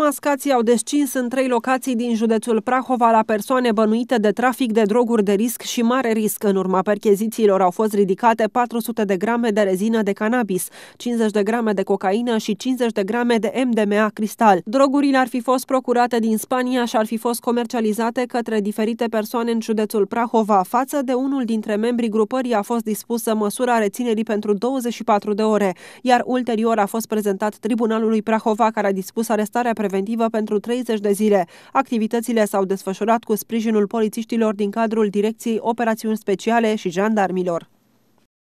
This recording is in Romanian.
Mascații au descins în trei locații din județul Prahova la persoane bănuite de trafic de droguri de risc și mare risc. În urma perchezițiilor au fost ridicate 400 de grame de rezină de cannabis, 50 de grame de cocaină și 50 de grame de MDMA cristal. Drogurile ar fi fost procurate din Spania și ar fi fost comercializate către diferite persoane în județul Prahova. Față de unul dintre membrii grupării a fost dispusă măsura reținerii pentru 24 de ore, iar ulterior a fost prezentat Tribunalului Prahova, care a dispus arestarea pre preventivă pentru 30 de zile. Activitățile s-au desfășurat cu sprijinul polițiștilor din cadrul Direcției Operațiuni Speciale și Jandarmilor.